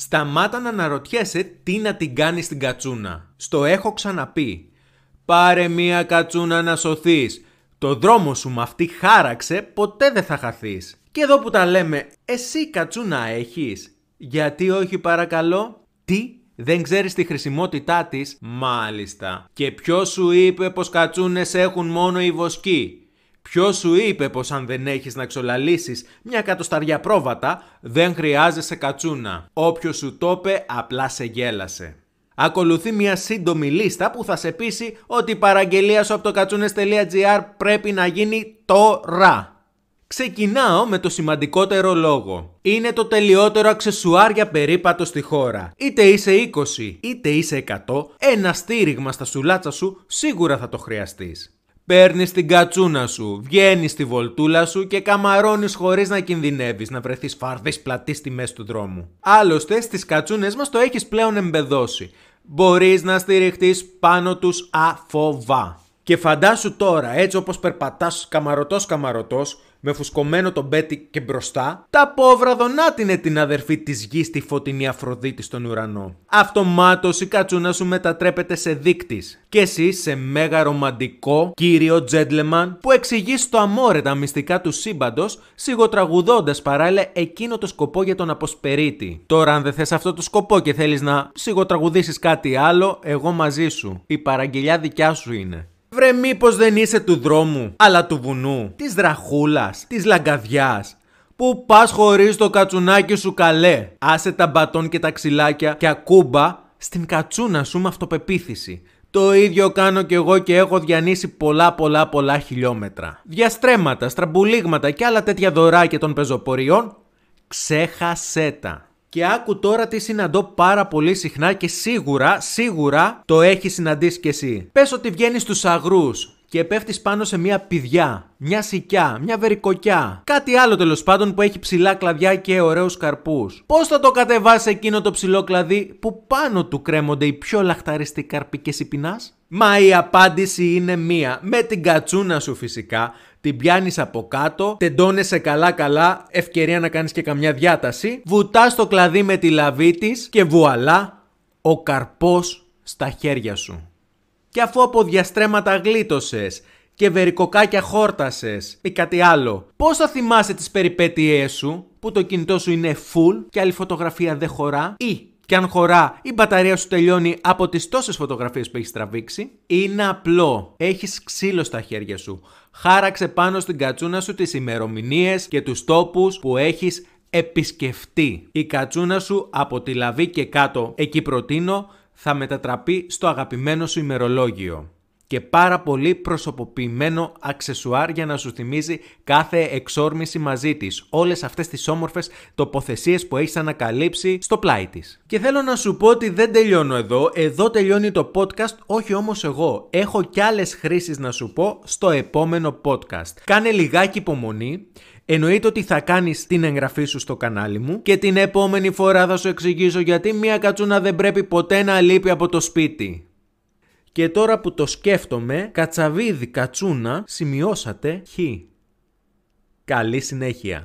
Σταμάτα να αναρωτιέσαι τι να την κάνεις στην κατσούνα. Στο έχω ξαναπεί. Πάρε μία κατσούνα να σωθείς! Το δρόμο σου με αυτή χάραξε, ποτέ δεν θα χαθείς. Και εδώ που τα λέμε, εσύ κατσούνα έχεις. Γιατί όχι παρακαλώ. Τι δεν ξέρεις τη χρησιμότητά της. Μάλιστα. Και ποιος σου είπε πως κατσούνες έχουν μόνο οι βοσκοί. Ποιος σου είπε πως αν δεν έχεις να ξολαλήσει μια κατοσταριά πρόβατα, δεν χρειάζεσαι κατσούνα. Όποιος σου το είπε, απλά σε γέλασε. Ακολουθεί μια σύντομη λίστα που θα σε πείσει ότι η παραγγελία σου από το κατσούνες.gr πρέπει να γίνει τώρα. Ξεκινάω με το σημαντικότερο λόγο. Είναι το τελειότερο αξεσουάρ για περίπατο στη χώρα. Είτε είσαι 20, είτε είσαι 100, ένα στήριγμα στα σουλάτσα σου σίγουρα θα το χρειαστείς. Παίρνεις την κατσούνα σου, βγαίνεις στη βολτούλα σου και καμαρώνεις χωρίς να κινδυνεύεις να βρεθείς φαρδί πλατή στη μέση του δρόμου. Άλλωστε, στις κατσούνες μας το έχεις πλέον εμπεδώσει. Μπορείς να στηριχτείς πάνω τους αφοβά. Και φαντάσου τώρα, έτσι όπως περπατάς καμαρωτός καμαρωτός, με φουσκωμένο τον Μπέτι και μπροστά, τα πόβρα δονάτινε την αδερφή της γης στη φωτεινή Αφροδίτη στον ουρανό. Αυτομάτως η κατσούνα σου μετατρέπεται σε δείκτης. Και εσύ σε μέγα ρομαντικό κύριο τζέντλεμαν που εξηγείς στο αμόρετα μυστικά του σύμπαντος, σιγοτραγουδώντας παράλληλα εκείνο το σκοπό για τον αποσπερίτη. Τώρα, αν δεν θες αυτό το σκοπό και θέλεις να σιγοτραγουδήσεις κάτι άλλο, εγώ μαζί σου. Η παραγγελιά δικιά σου είναι. Βρε μήπως δεν είσαι του δρόμου, αλλά του βουνού, της δραχούλας, της λαγκαδιάς, Πού πας χωρίς το κατσουνάκι σου καλέ. Άσε τα μπατόν και τα ξυλάκια και ακούμπα στην κατσούνα σου με αυτοπεποίθηση. Το ίδιο κάνω κι εγώ και έχω διανύσει πολλά πολλά πολλά χιλιόμετρα. Διαστρέμματα, στραμπουλίγματα και άλλα τέτοια δωράκια των πεζοποριών, ξέχασέ τα. Και άκου τώρα τι συναντώ πάρα πολύ συχνά και σίγουρα, σίγουρα το έχεις συναντήσει κι εσύ. Πες ότι βγαίνεις στους αγρούς και πέφτεις πάνω σε μια πηδιά, μια σικιά, μια βερικοκιά. Κάτι άλλο τέλος πάντων που έχει ψηλά κλαδιά και ωραίους καρπούς. Πώς θα το κατεβάσεις εκείνο το ψηλό κλαδί που πάνω του κρέμονται οι πιο λαχταριστοί καρποί και σιπινάς. Μα η απάντηση είναι μία, με την κατσούνα σου φυσικά, την πιάνεις από κάτω, τεντώνεσαι καλά-καλά, ευκαιρία να κάνεις και καμιά διάταση, βουτάς το κλαδί με τη λαβή της και βουαλά, ο καρπός στα χέρια σου. Και αφού από διαστρέμματα γλίτωσες και βερικοκάκια χόρτασες ή κάτι άλλο, πώς θα θυμάσαι τις περιπέτειές σου που το κινητό σου είναι full και άλλη φωτογραφία δεν χωρά ή και αν χωρά η μπαταρία σου τελειώνει από τις τόσες φωτογραφίες που έχεις τραβήξει. Είναι απλό. Έχεις ξύλο στα χέρια σου. Χάραξε πάνω στην κατσούνα σου τις ημερομηνίες και τους τόπους που έχεις επισκεφτεί. Η κατσούνα σου από τη λαβή και κάτω εκεί προτείνω θα μετατραπεί στο αγαπημένο σου ημερολόγιο και πάρα πολύ προσωποποιημένο αξεσουάρ για να σου θυμίζει κάθε εξόρμηση μαζί της. Όλες αυτές τις όμορφες τοποθεσίες που έχεις ανακαλύψει στο πλάι της. Και θέλω να σου πω ότι δεν τελειώνω εδώ. Εδώ τελειώνει το podcast, όχι όμως εγώ. Έχω κι άλλες χρήσεις να σου πω στο επόμενο podcast. Κάνε λιγάκι υπομονή. Εννοείται ότι θα κάνεις την εγγραφή σου στο κανάλι μου και την επόμενη φορά θα σου εξηγήσω γιατί μια κατσούνα δεν πρέπει ποτέ να λείπει από το σπίτι. Και τώρα που το σκέφτομαι, κατσαβίδι κατσούνα, σημειώσατε χ. Καλή συνέχεια.